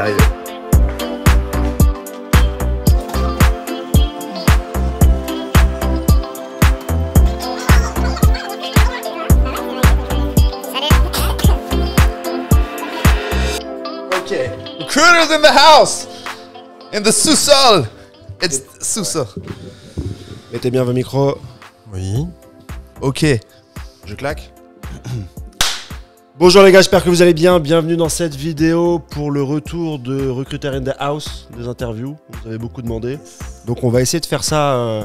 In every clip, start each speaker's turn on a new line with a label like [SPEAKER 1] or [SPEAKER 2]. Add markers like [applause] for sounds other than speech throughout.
[SPEAKER 1] OK. Okay.
[SPEAKER 2] Recruiters in the house! In the sous-sol! It's sous-sol. Mettez bien vos micros. Oui. Ok. Je claque. [clears throat] Bonjour les gars, j'espère que vous allez bien. Bienvenue dans cette vidéo pour le retour de Recruiter in the House, des interviews. Vous avez beaucoup demandé. Donc on va essayer de faire ça euh,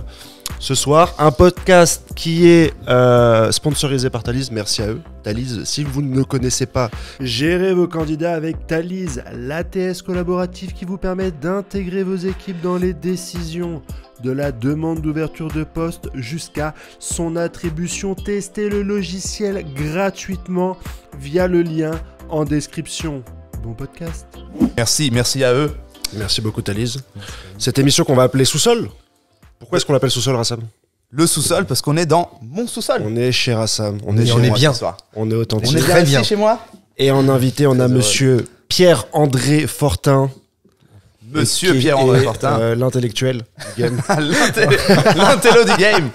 [SPEAKER 2] ce soir. Un podcast qui est euh, sponsorisé par Thalys. Merci à eux. Thalys, si vous ne le connaissez pas, gérez vos candidats avec Thalys, l'ATS collaboratif qui vous permet d'intégrer vos équipes dans les décisions de la demande d'ouverture de poste jusqu'à son attribution. Testez le logiciel gratuitement via le lien en description. Bon podcast. Merci, merci à eux. Merci beaucoup Thalys. Cette émission qu'on va appeler Sous-sol pourquoi est-ce qu'on l'appelle sous-sol Rassam Le sous-sol, parce qu'on est dans mon sous-sol. On est chez Rassam. On, est, chez on est bien. Ce soir. On est authentique. On est bien, bien. chez moi. Et en invité, on a monsieur Pierre-André Fortin. Monsieur Pierre-André Fortin. Euh, l'intellectuel du [laughs] game. L'intello du game.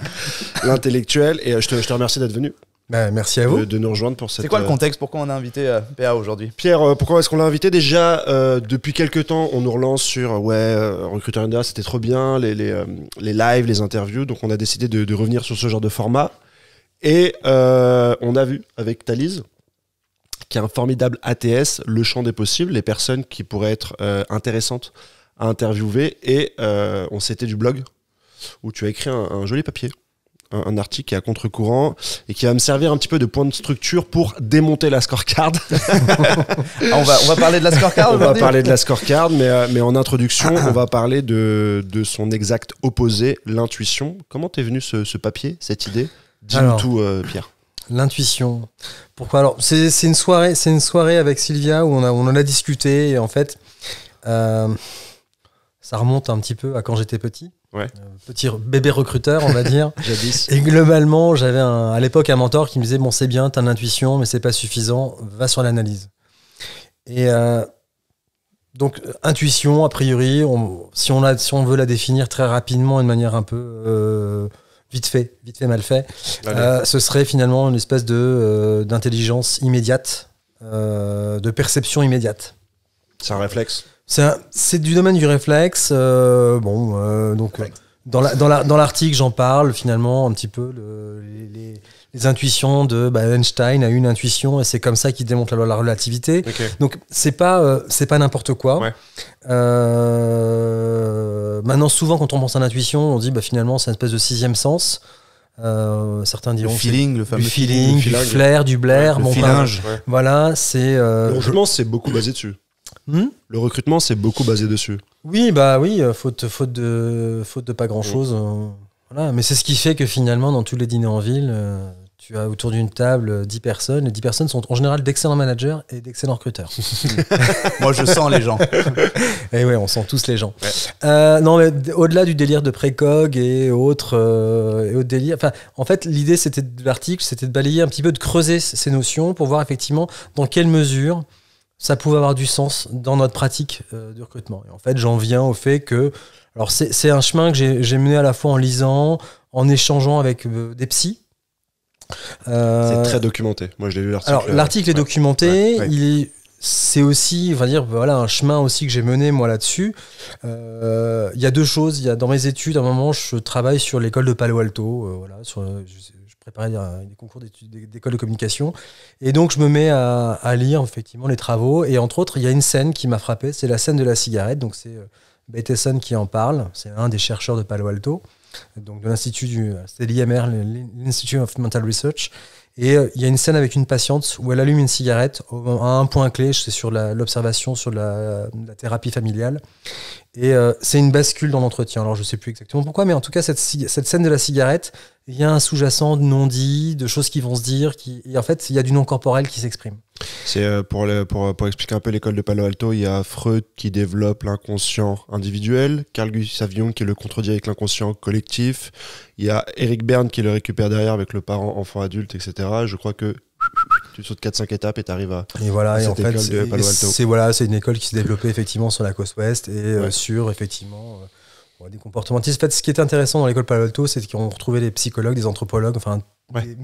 [SPEAKER 2] L'intellectuel. Et euh, je je te remercie d'être venu. Bah, merci à vous. De, nous rejoindre pour cette. C'est quoi le euh, contexte
[SPEAKER 1] Pourquoi on a invité euh, PA aujourd'hui
[SPEAKER 2] Pierre, euh, pourquoi est-ce qu'on l'a invité Déjà, depuis quelques temps, on nous relance sur Ouais, Recruteur c'était trop bien, les, les, les, lives, les interviews. Donc, on a décidé de, revenir sur ce genre de format. Et on a vu avec Thalise qui a un formidable ATS, le champ des possibles, les personnes qui pourraient être intéressantes à interviewer. Et on s'était du blog où tu as écrit un joli papier un, article qui est à contre-courant et qui va me servir un petit peu de point de structure pour démonter la scorecard. Ah,
[SPEAKER 3] on, va, parler de la scorecard [laughs] On va parler de la
[SPEAKER 2] scorecard, mais, euh, mais en introduction, on va parler de, son exact opposé, l'intuition. Comment t'es venu ce, papier, cette idée Dis-nous tout, euh, Pierre.
[SPEAKER 3] L'intuition. Pourquoi Alors, c'est une soirée, une soirée avec Sylvia où on, en a discuté et en fait, euh, ça remonte un petit peu à quand j'étais petit. Euh, petit bébé recruteur, on va dire. [laughs] et globalement, j'avais à l'époque un mentor qui me disait Bon, c'est bien, t'as l'intuition, mais c'est pas suffisant, va sur l'analyse. Et euh, donc, euh, intuition, a priori, si, on veut la définir très rapidement, de manière un peu vite fait, vite fait, mal fait, ce serait finalement une espèce de d'intelligence immédiate, de perception immédiate. C'est un réflexe c'est du domaine du réflexe. Euh, bon, euh, donc euh, dans l'article, j'en parle finalement un petit peu les, intuitions de bah, Einstein a une intuition et c'est comme ça qu'il démontre la loi de la relativité. Donc c'est pas c'est pas n'importe quoi. maintenant, souvent quand on pense à l'intuition, on dit bah, finalement c'est une espèce de sixième sens. certains diront le feeling, le fameux feeling, feeling, du, flair, du blair, bon, le Voilà, c'est. je
[SPEAKER 2] pense c'est beaucoup basé dessus. Hmm le recrutement, c'est beaucoup basé dessus.
[SPEAKER 3] Oui, bah oui, euh, faute, faute, de, faute de pas grand-chose. Euh, mais c'est ce qui fait que finalement, dans tous les dîners en ville, euh, tu as autour d'une table 10 personnes. Les 10 personnes sont en général d'excellents managers et d'excellents recruteurs. [laughs] Moi, je sens les gens. [laughs] et eh oui on sent tous les gens. non, au-delà du délire de précog et autres, et autres délires. En fait, l'idée c'était de l'article, c'était de balayer un petit peu, de creuser ces notions pour voir effectivement dans quelle mesure ça pouvait avoir du sens dans notre pratique euh, de recrutement. Et en fait, j'en viens au fait que. Alors, c'est un chemin que j'ai mené à la fois en lisant, en échangeant avec euh, des psys. Euh, c'est très documenté. Moi, je l'ai lu l'article. Alors, l'article est documenté. Il C'est aussi, on va dire, voilà, un chemin aussi que j'ai mené moi là-dessus. Il y a deux choses. Il y a dans mes études, à un moment, je travaille sur l'école de Palo Alto, voilà, préparer des euh, concours d'école de communication. Et donc, je me mets à, lire effectivement les travaux. Et entre autres, il y a une scène qui m'a frappé, c'est la scène de la cigarette. Donc, c'est euh, Bateson qui en parle. C'est un des chercheurs de Palo Alto, donc de l'Institut du. C'était of Mental Research. Et euh, il y a une scène avec une patiente où elle allume une cigarette à un point clé, c'est sur l'observation, sur la, thérapie familiale. Et euh, c'est une bascule dans l'entretien. Alors je sais plus exactement pourquoi, mais en tout cas cette, cette scène de la cigarette, il y a un sous-jacent de non-dit, de choses qui vont se dire, qui, et en fait il y a du non-corporel qui s'exprime.
[SPEAKER 2] C'est euh, pour, pour, pour, expliquer un peu l'école de Palo Alto, il y a Freud qui développe l'inconscient individuel, Carl Gustav Jung qui le contredit avec l'inconscient collectif, il y a Eric Berne qui le récupère derrière avec le parent enfant adulte, etc. Je crois que tu sautes 4-5 étapes et tu arrives à. Et voilà,
[SPEAKER 3] c'est une école qui s'est développée [laughs] effectivement sur la côte ouest et euh, sur effectivement euh, des comportementistes. En ce qui était intéressant dans l'école Palo Alto, c'est qu'on retrouvait des psychologues, des anthropologues, enfin,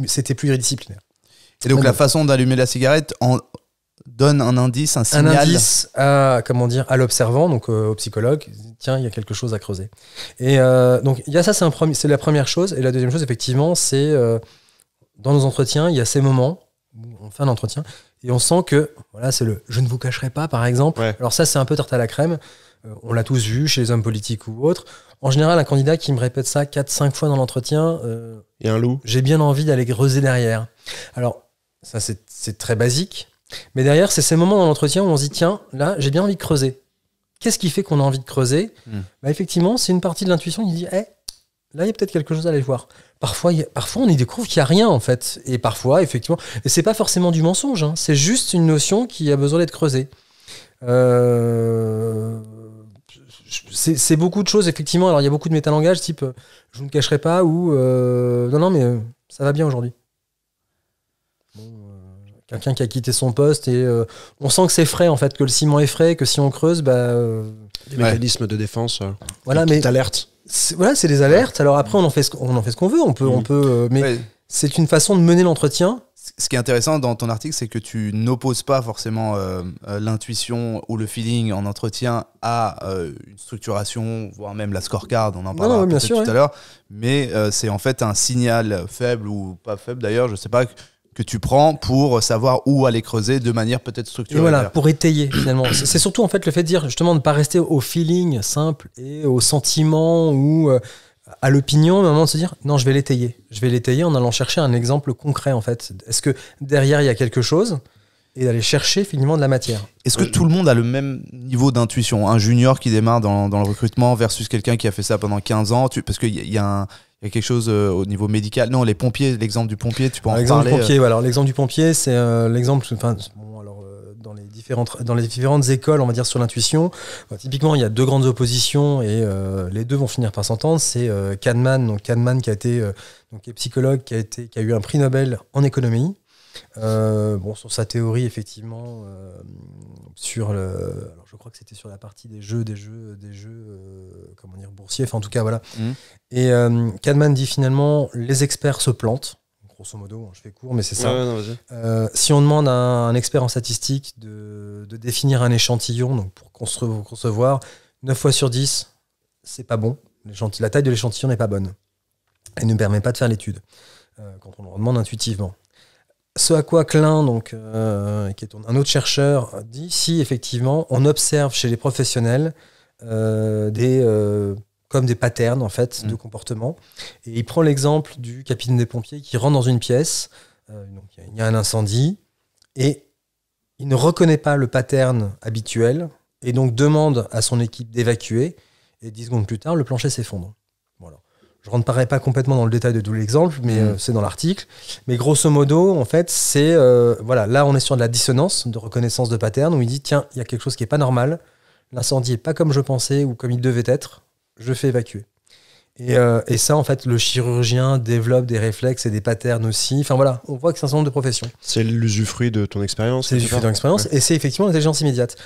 [SPEAKER 3] c'était pluridisciplinaire. Et donc, la façon
[SPEAKER 1] d'allumer la cigarette en donne un indice, un signal. Un indice
[SPEAKER 3] à, comment dire, à l'observant, donc euh, au psychologue, tiens, il y a quelque chose à creuser. Et donc, il y a ça, c'est la première chose. Et la deuxième chose, effectivement, c'est dans nos entretiens, il y a ces moments en fin d'entretien. Et on sent que, voilà, c'est le je ne vous cacherai pas, par exemple. Alors, ça, c'est un peu tarte à la crème. Euh, on l'a tous vu chez les hommes politiques ou autres. En général, un candidat qui me répète ça 4-5 fois dans l'entretien. Euh, et un loup. J'ai bien envie d'aller creuser derrière. Alors, ça, c'est très basique. Mais derrière, c'est ces moments dans l'entretien où on se dit tiens, là, j'ai bien envie de creuser. Qu'est-ce qui fait qu'on a envie de creuser hmm. bah, Effectivement, c'est une partie de l'intuition qui dit hé eh, Là, il y a peut-être quelque chose à aller voir. Parfois, parfois on y découvre qu'il n'y a rien, en fait. Et parfois, effectivement, et c'est pas forcément du mensonge, hein. c'est juste une notion qui a besoin d'être creusée. Euh, c'est beaucoup de choses, effectivement. Alors, il y a beaucoup de métalangages, type euh, je ne cacherai pas ou euh, non, non, mais ça va bien aujourd'hui. Quelqu'un qui a quitté son poste et on sent que c'est frais, en fait, que le ciment est frais, que si on creuse, bah. Des mécanismes de défense. voilà, mais. Alerte voilà, c'est des alertes. Alors après, on en fait ce, on fait ce qu'on veut. On peut, on mmh. peut, euh, mais c'est
[SPEAKER 1] une façon de mener l'entretien. Ce qui est intéressant dans ton article, c'est que tu n'opposes pas forcément euh, euh, l'intuition ou le feeling en entretien à une structuration, voire même la scorecard. On en parlera tout à l'heure. Mais c'est en fait un signal faible ou pas faible d'ailleurs, je sais pas que tu prends pour savoir où aller creuser de manière peut-être structurée. voilà,
[SPEAKER 3] pour étayer finalement. C'est surtout en fait le fait de dire justement de ne pas rester au feeling simple et au sentiment ou euh, à l'opinion, mais à moment de se dire non, je vais l'étayer. Je vais l'étayer en allant chercher un exemple concret en fait. Est-ce que derrière il y a quelque chose et d'aller chercher finalement de la matière.
[SPEAKER 1] Est-ce que euh, tout le monde a le même niveau d'intuition Un junior qui démarre dans, le recrutement versus quelqu'un qui a fait ça pendant 15 ans Parce qu'il y, y, a un, il y a quelque chose euh, au niveau médical. Non, les pompiers, l'exemple du pompier, tu peux en parler. Euh.
[SPEAKER 3] l'exemple du pompier, c'est euh, l'exemple. dans les différentes écoles, on va dire sur l'intuition, typiquement, il y a deux grandes oppositions et les deux vont finir par s'entendre. C'est Kahneman, donc Kahneman qui a été donc est psychologue, qui a été qui a eu un prix Nobel en économie. Euh, bon, sur sa théorie, effectivement, euh, sur le. je crois que c'était sur la partie des jeux, des jeux, des jeux, euh, comment dire, boursiers. Enfin, en tout cas, voilà. Mm. Et Kahneman dit finalement les experts se plantent. Grosso modo, hein, je fais court, mais c'est ça. si on demande à un expert en statistique de, définir un échantillon, donc pour concevoir, 9 fois sur 10, c'est pas bon. La taille de l'échantillon n'est pas bonne. Elle ne permet pas de faire l'étude quand on le demande intuitivement ce à quoi Klein, donc, euh, qui est un autre chercheur, dit si effectivement on observe chez les professionnels euh, des, euh, comme des patterns en fait, de mm. comportement. Et il prend l'exemple du capitaine des pompiers qui rentre dans une pièce, il y a un incendie, et il ne reconnaît pas le pattern habituel, et donc demande à son équipe d'évacuer, et dix secondes plus tard, le plancher s'effondre je rentrerai pas complètement dans le détail de tout l'exemple, mais mm. euh, c'est dans l'article. Mais grosso modo, en fait, c'est euh, voilà, là on est sur de la dissonance de reconnaissance de pattern où il dit tiens, il y a quelque chose qui est pas normal, l'incendie est pas comme je pensais ou comme il devait être, je fais évacuer. Et, euh, ça, en fait, le chirurgien développe des réflexes et des patterns aussi. Enfin voilà, on voit que c'est un certain nombre de professions. C'est l'usufruit de ton expérience. C'est l'usufruit de ton expérience. Et c'est effectivement l'intelligence immédiate.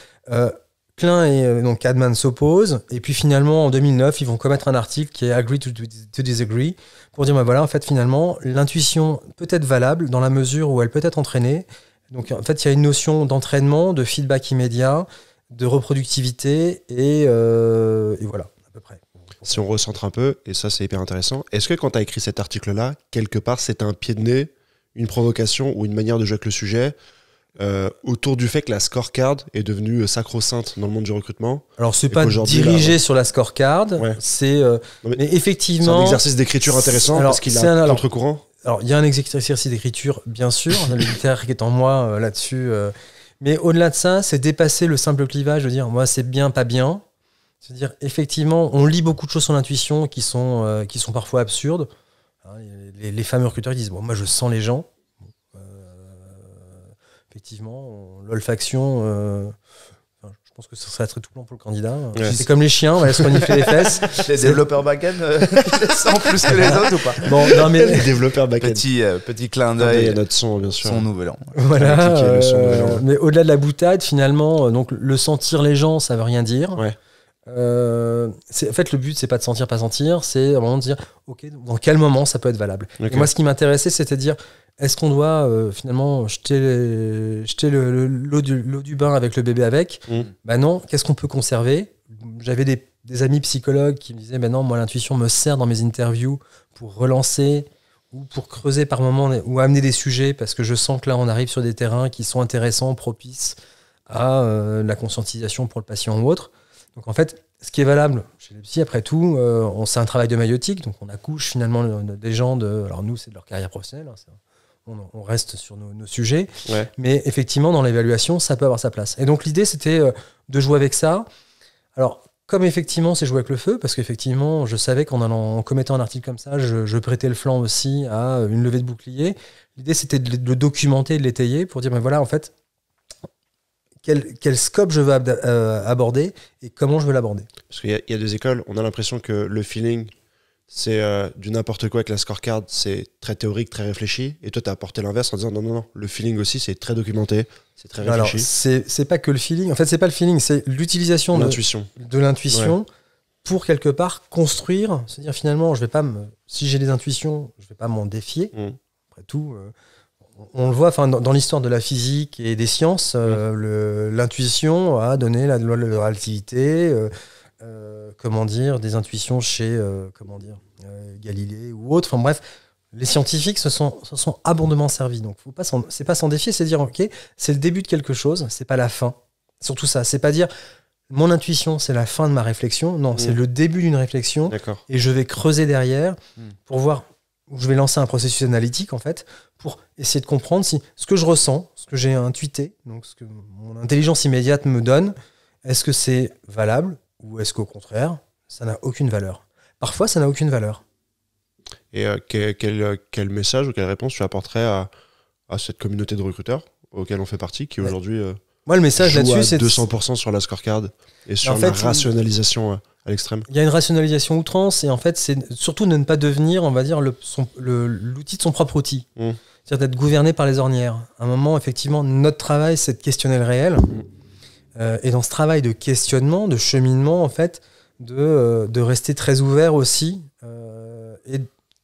[SPEAKER 3] Klein et euh, donc Adman s'opposent. Et puis finalement, en 2009, ils vont commettre un article qui est Agree to, Disagree pour dire bah voilà, en fait, finalement, l'intuition peut être valable dans la mesure où elle peut être entraînée. Donc en fait, il y a une notion d'entraînement, de feedback immédiat, de reproductivité et, euh, et voilà, à peu près.
[SPEAKER 2] Si on recentre un peu, et ça c'est hyper intéressant, est-ce que quand tu as écrit cet article-là, quelque part, c'est un pied de nez, une provocation ou une manière de jouer avec le sujet euh, autour du fait que la scorecard
[SPEAKER 3] est devenue euh, sacro-sainte dans le monde du recrutement. Alors, c'est pas dirigé sur la scorecard, c'est. Euh, effectivement. C'est un exercice d'écriture intéressant alors, parce qu'il a un, courant Alors, il y a un exercice d'écriture, bien sûr, on le littéraire qui est en moi là-dessus. mais au-delà de ça, c'est dépasser le simple clivage de dire moi, c'est bien, pas bien. C'est-à-dire, effectivement, on lit beaucoup de choses sur l'intuition qui, sont qui sont parfois absurdes. Hein, les, les, fameux recruteurs disent bon, moi, je sens les gens effectivement, l'olfaction. Euh, je pense que ça serait très tout blanc pour le candidat. C'est comme les chiens, on va se renifler les fesses. [laughs] les développeurs
[SPEAKER 1] back-end euh, [laughs] plus que les autres ou pas bon, non, mais... Les
[SPEAKER 3] développeurs back-end. Petit, euh,
[SPEAKER 2] petit clin ah, d'œil à notre son, bien sûr. Son nouvel an.
[SPEAKER 3] Voilà. mais au-delà de la boutade, finalement, donc, le sentir les gens, ça veut rien dire. Ouais. Euh, en fait, le but, c'est pas de sentir, pas sentir, c'est vraiment de dire, OK, dans quel moment ça peut être valable. moi, ce qui m'intéressait, c'était de dire, est-ce qu'on doit euh, finalement jeter, l'eau du, bain avec le bébé avec mm. bah non, qu'est-ce qu'on peut conserver J'avais des, amis psychologues qui me disaient, ben non, moi, l'intuition me sert dans mes interviews pour relancer ou pour creuser par moments ou amener des sujets parce que je sens que là, on arrive sur des terrains qui sont intéressants, propices à euh, la conscientisation pour le patient ou autre. Donc en fait, ce qui est valable chez les psy, après tout, euh, c'est un travail de maïotique, donc on accouche finalement des gens de. Alors nous, c'est de leur carrière professionnelle, hein, on, reste sur nos, sujets, mais effectivement, dans l'évaluation, ça peut avoir sa place. Et donc l'idée, c'était euh, de jouer avec ça. Alors, comme effectivement, c'est jouer avec le feu, parce qu'effectivement, je savais qu'en commettant un article comme ça, je, je, prêtais le flanc aussi à une levée de bouclier. L'idée, c'était de le documenter, de l'étayer pour dire, mais ben voilà, en fait, quel, quel, scope je veux euh, aborder et comment je veux l'aborder.
[SPEAKER 2] Parce qu'il y, a deux écoles, on a l'impression que le feeling, c'est euh, du n'importe quoi avec la scorecard, c'est très théorique, très réfléchi. Et toi, tu as apporté l'inverse en disant non, non, non, le feeling aussi, c'est très documenté, c'est très réfléchi. Alors, c'est pas
[SPEAKER 3] que le feeling, en fait, c'est pas le feeling, c'est l'utilisation de l'intuition pour quelque part construire, cest à dire finalement, je vais pas me, si j'ai des intuitions, je vais pas m'en défier. Mmh. Après tout. Euh, on le voit, enfin, dans, l'histoire de la physique et des sciences, euh, l'intuition a donné la loi de la relativité, euh, euh, comment dire, des intuitions chez, comment dire, Galilée ou autre. Enfin bref, les scientifiques se sont, sont abondamment servis. Donc, faut pas c'est pas s'en défier, c'est dire ok, c'est le début de quelque chose, c'est pas la fin. Surtout ça, c'est pas dire mon intuition, c'est la fin de ma réflexion. Non, c'est mmh. le début d'une réflexion. Et je vais creuser derrière mmh. pour voir je vais lancer un processus analytique en fait pour essayer de comprendre si ce que je ressens, ce que j'ai intuité, donc ce que mon intelligence immédiate me donne, est-ce que c'est valable ou est-ce qu'au contraire, ça n'a aucune valeur. Parfois, ça n'a aucune valeur.
[SPEAKER 2] Et euh, euh, quel, message ou quelle réponse tu apporterais à, cette communauté de recruteurs auquel on fait partie, qui aujourd'hui euh,
[SPEAKER 3] moi, le message là-dessus, c'est.
[SPEAKER 2] 200% sur la scorecard et sur la rationalisation euh, à l'extrême.
[SPEAKER 3] Il y a une rationalisation outrance et en fait, c'est surtout de ne pas devenir, on va dire, l'outil le, de son propre outil. Mmh. C'est-à-dire d'être gouverné par les ornières. À un moment, effectivement, notre travail, c'est de questionner le réel. Mmh. Euh, et dans ce travail de questionnement, de cheminement, en fait, de, euh, rester très ouvert aussi. et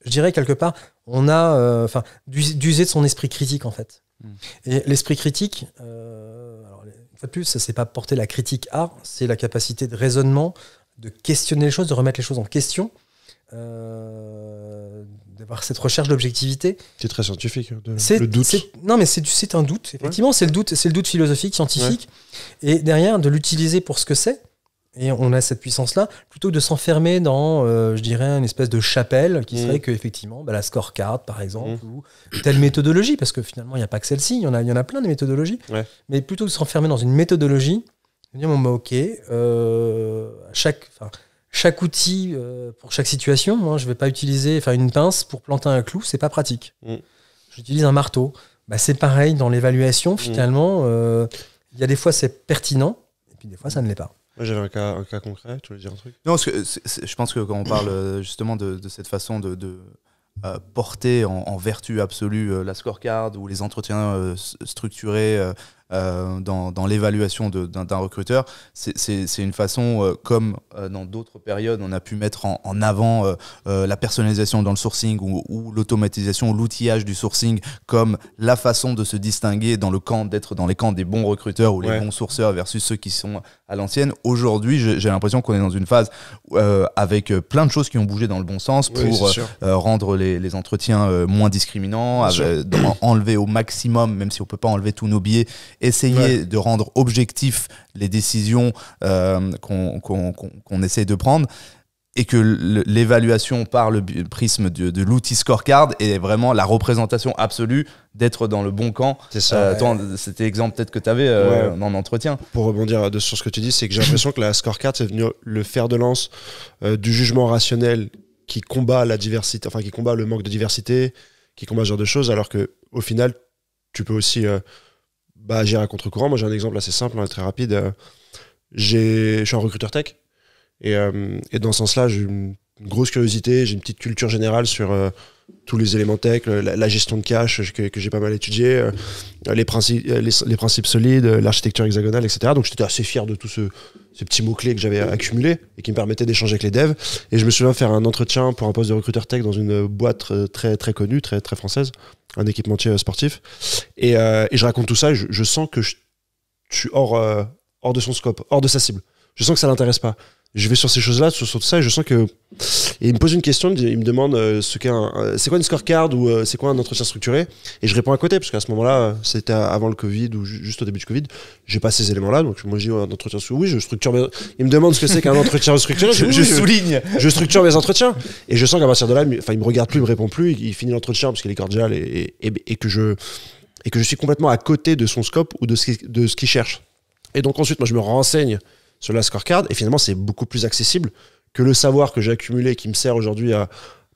[SPEAKER 3] je dirais quelque part, on a, enfin, d'user de son esprit critique, en fait. Mmh. Et l'esprit critique, une fois c'est pas porter la critique art, c'est la capacité de raisonnement, de questionner les choses, de remettre les choses en question, euh, d'avoir cette recherche d'objectivité. C'est très scientifique, hein, de, le doute. Non, mais c'est un doute, effectivement, c'est le doute, c'est le doute philosophique, scientifique, et derrière de l'utiliser pour ce que c'est, et on a cette puissance-là, plutôt que de s'enfermer dans, euh, je dirais, une espèce de chapelle qui mm. serait que effectivement, bah, la scorecard, par exemple, mm. ou telle méthodologie, parce que finalement, il n'y a pas que celle-ci, il y, en a, y en a plein de méthodologies. Mais plutôt que de s'enfermer dans une méthodologie, dire, bon, bah, ok, euh, chaque, chaque outil euh, pour chaque situation, moi, je ne vais pas utiliser une pince pour planter un clou, c'est pas pratique. Mm. J'utilise un marteau. Bah, c'est pareil dans l'évaluation, finalement, il y a des fois c'est pertinent, et puis des fois ça ne l'est pas
[SPEAKER 2] j'avais un cas, concret, tu voulais dire un truc Non, parce que je pense
[SPEAKER 1] que quand on parle euh, justement de, cette façon de, euh, porter en, vertu absolue euh, la scorecard ou les entretiens structurés euh, dans, l'évaluation d'un recruteur. C'est une façon, euh, comme euh, dans d'autres périodes, on a pu mettre en, avant la personnalisation dans le sourcing ou, l'automatisation, l'outillage du sourcing comme la façon de se distinguer dans le camp, d'être dans les camps des bons recruteurs ou les bons sourceurs versus ceux qui sont à l'ancienne. Aujourd'hui, j'ai l'impression qu'on est dans une phase avec plein de choses qui ont bougé dans le bon sens pour rendre les, entretiens moins discriminants, enlever au maximum, même si on peut pas enlever tous nos biais essayer de rendre objectif les décisions euh, qu'on qu essaie de prendre et que l'évaluation par le prisme de, l'outil scorecard est vraiment la représentation
[SPEAKER 2] absolue d'être dans le bon camp. Euh, c'était euh, ouais. l'exemple peut-être que tu avais euh, en entretien. Pour rebondir sur ce que tu dis, c'est que j'ai l'impression que la scorecard, c'est venu le fer de lance euh, du jugement rationnel qui combat la diversité, enfin qui combat le manque de diversité, qui combat ce genre de choses, alors que au final, tu peux aussi bah, gérer à contre-courant. Moi, j'ai un exemple assez simple, hein, très rapide. Euh, je suis un recruteur tech. Et, euh, et dans ce sens-là, je une grosse curiosité, j'ai une petite culture générale sur euh, tous les éléments tech, la, gestion de cash que, j'ai pas mal étudié, euh, euh, les, principes, solides, l'architecture hexagonale, etc. Donc j'étais assez fier de tous ce, ces petits mots-clés que j'avais accumulés et qui me permettaient d'échanger avec les devs. Et je me souviens faire un entretien pour un poste de recruteur tech dans une boîte très, très connue, très, très française, un équipementier sportif. Et, je raconte tout ça je, sens que je, suis hors, hors de son scope, hors de sa cible. Je sens que ça l'intéresse pas je vais sur ces choses-là, sur, tout ça, et je sens que. il me pose une question, il me demande euh, ce qu'est euh, c'est quoi une scorecard ou euh, c'est quoi un entretien structuré, et je réponds à côté, parce qu'à ce moment-là, c'était avant le Covid ou juste au début du Covid, j'ai pas ces éléments-là, donc moi je dis un entretien structuré, oui, je structure. Mes... Il me demande ce que c'est qu'un entretien structuré, je, je, souligne, je structure mes entretiens, et je sens qu'à partir de là, enfin, il me regarde plus, il me répond plus, il, finit l'entretien parce qu'il est cordial et, et, que je et que je suis complètement à côté de son scope ou de ce de ce qu'il cherche. Et donc ensuite, moi, je me renseigne sur la scorecard. Et finalement, c'est beaucoup plus accessible que le savoir que j'ai accumulé qui me sert aujourd'hui à,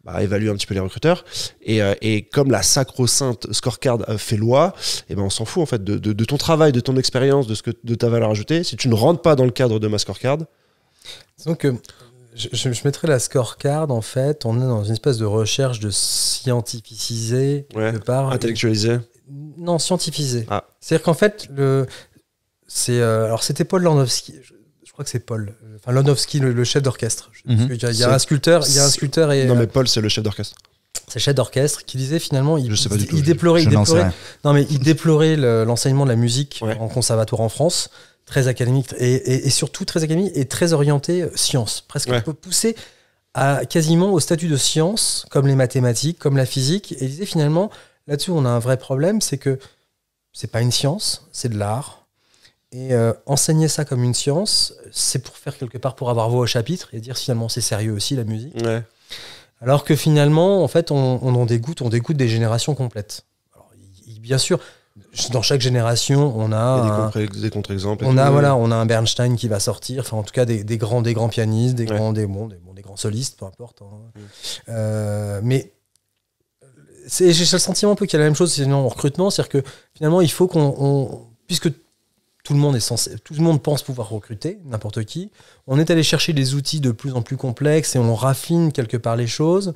[SPEAKER 2] bah, évaluer un petit peu les recruteurs. Et, euh, et comme la sacro-sainte scorecard fait loi, et eh ben on s'en fout en fait de, de, ton travail, de ton expérience, de, ce que, de ta valeur ajoutée. Si tu ne rentres pas dans le cadre de ma scorecard.
[SPEAKER 3] Donc, je, je, mettrais la scorecard en fait. On est dans une espèce de recherche de scientificiser, ouais, part. Intellectualiser Non, scientifiser. Ah. C'est-à-dire qu'en fait, le. C'est, euh, alors c'était Paul Landowski que c'est Paul, enfin Lonowski, le, chef d'orchestre. Mhm. Il y, a un sculpteur, il un sculpteur et. Non, euh, mais Paul, c'est le chef d'orchestre. C'est le chef d'orchestre qui disait finalement, il, déplorait, non mais il déplorait l'enseignement de la musique en conservatoire en France, très académique et, surtout très académique et très orienté euh, science, presque on un peu poussé à quasiment au statut de science, comme les mathématiques, comme la physique. Et il disait finalement, là-dessus, on a un vrai problème, c'est que c'est pas une science, c'est de l'art et euh, enseigner ça comme une science, c'est pour faire quelque part pour avoir voix au chapitre et dire finalement c'est sérieux aussi la musique. Alors que finalement, en fait, on, on en dégoûte, on dégoûte des générations complètes. Alors, bien sûr, dans chaque génération, on a des,
[SPEAKER 2] contre-exemples. On a voilà,
[SPEAKER 3] on a un Bernstein qui va sortir, enfin en tout cas des, grands, des grands pianistes, des grands, des, des, grands solistes, peu importe. Hein. Mm. Euh, mais j'ai le sentiment un peu qu'il y a la même chose sinon en recrutement, c'est-à-dire que finalement il faut qu'on puisque tout le monde est censé, tout le monde pense pouvoir recruter n'importe qui. On est allé chercher des outils de plus en plus complexes et on raffine quelque part les choses.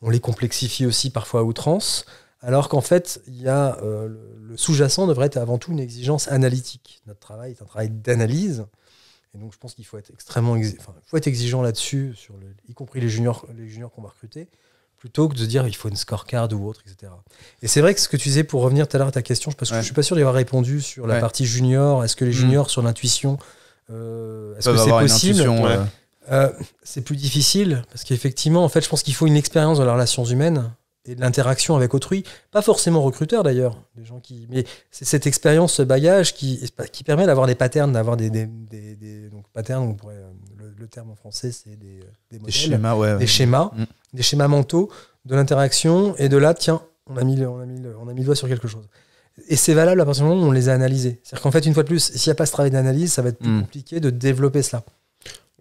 [SPEAKER 3] On les complexifie aussi parfois à outrance, alors qu'en fait, il y a euh, le sous-jacent devrait être avant tout une exigence analytique. Notre travail est un travail d'analyse. Et donc, je pense qu'il faut être extrêmement, faut être exigeant là-dessus, y compris les juniors, les juniors qu'on va recruter plutôt que de dire il faut une scorecard ou autre, etc. Et c'est vrai que ce que tu disais, pour revenir tout à l'heure à ta question, parce que je suis pas sûr d'y avoir répondu sur la partie junior, est-ce que les mm. juniors sur l'intuition, euh, est-ce que c'est possible euh, C'est plus difficile, parce qu'effectivement, en fait, je pense qu'il faut une expérience dans les relations humaines et de l'interaction avec autrui, pas forcément recruteur d'ailleurs, des gens qui, mais c'est cette expérience, ce bagage qui, qui permet d'avoir des patterns, d'avoir des, des, donc patterns, on pourrait, euh, le, terme en français c'est des, modèles, schémas, des schémas, mm des schémas mentaux de l'interaction et de là, tiens, on a mis le, on a mis doigt sur quelque chose. Et c'est valable à partir du moment où on les a analysés. C'est-à-dire qu'en fait, une fois de plus, s'il n'y a pas ce travail d'analyse, ça va être hmm. compliqué de développer cela.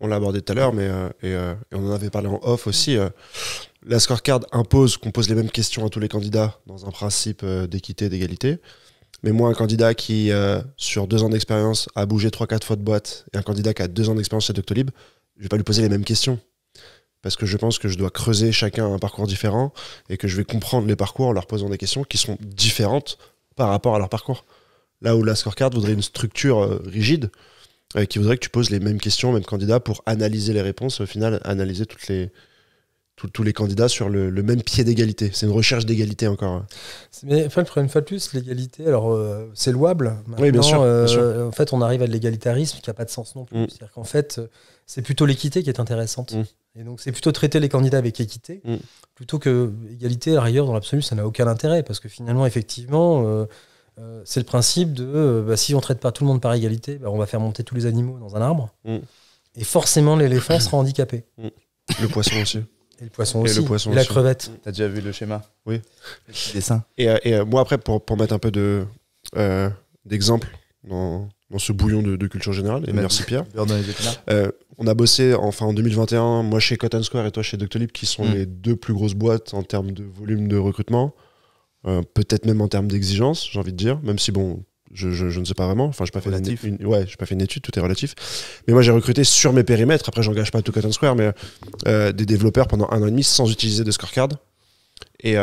[SPEAKER 2] On l'a abordé tout à l'heure, mais euh, euh, et, on en avait parlé en off aussi. Euh, la scorecard impose qu'on pose les mêmes questions à tous les candidats dans un principe d'équité, d'égalité. Mais moi, un candidat qui, sur deux ans d'expérience, a bougé 3-4 fois de boîte, et un candidat qui a deux ans d'expérience chez Doctolib, je vais pas lui poser les mêmes questions parce que je pense que je dois creuser chacun un parcours différent et que je vais comprendre les parcours en leur posant des questions qui sont différentes par rapport à leur parcours. Là où la scorecard voudrait une structure euh, rigide euh, qui voudrait que tu poses les mêmes questions aux mêmes candidats pour analyser les réponses, au final analyser toutes les, tous les candidats sur le, même pied d'égalité. C'est une recherche d'égalité encore. Hein.
[SPEAKER 3] Mais enfin, fois de plus, l'égalité, alors euh, c'est louable. Maintenant, oui, bien sûr, En fait, on arrive à de l'égalitarisme qui n'a pas de sens non plus. Mm. C'est-à-dire qu'en fait, c'est plutôt l'équité qui est intéressante. Mm. Et donc, c'est plutôt traiter les candidats avec équité, mm. plutôt que égalité. ailleurs, dans l'absolu, ça n'a aucun intérêt, parce que finalement, effectivement, euh, euh, c'est le principe de euh, bah, si on ne traite pas tout le monde par égalité, bah, on va faire monter tous les animaux dans un arbre. Mm. Et forcément, l'éléphant sera handicapé. Mm. Le poisson aussi. Et le poisson aussi. et la crevette.
[SPEAKER 1] crevette. T'as déjà vu le schéma
[SPEAKER 2] Oui. Et, moi, après, pour, pour, mettre un peu de, d'exemple dans, ce bouillon de, culture générale. Et bah, merci Pierre. [laughs] Euh, on a bossé enfin en 2021, moi chez Cotton Square et toi chez Doctolib, qui sont mm. les deux plus grosses boîtes en termes de volume de recrutement, euh, peut-être même en termes d'exigence, j'ai envie de dire, même si bon, je, ne sais pas vraiment. Enfin, je pas pas fait une étude, tout est relatif. Mais moi, j'ai recruté sur mes périmètres. Après, j'engage pas tout Cotton Square, mais euh, des développeurs pendant un an et demi sans utiliser de scorecard. Et,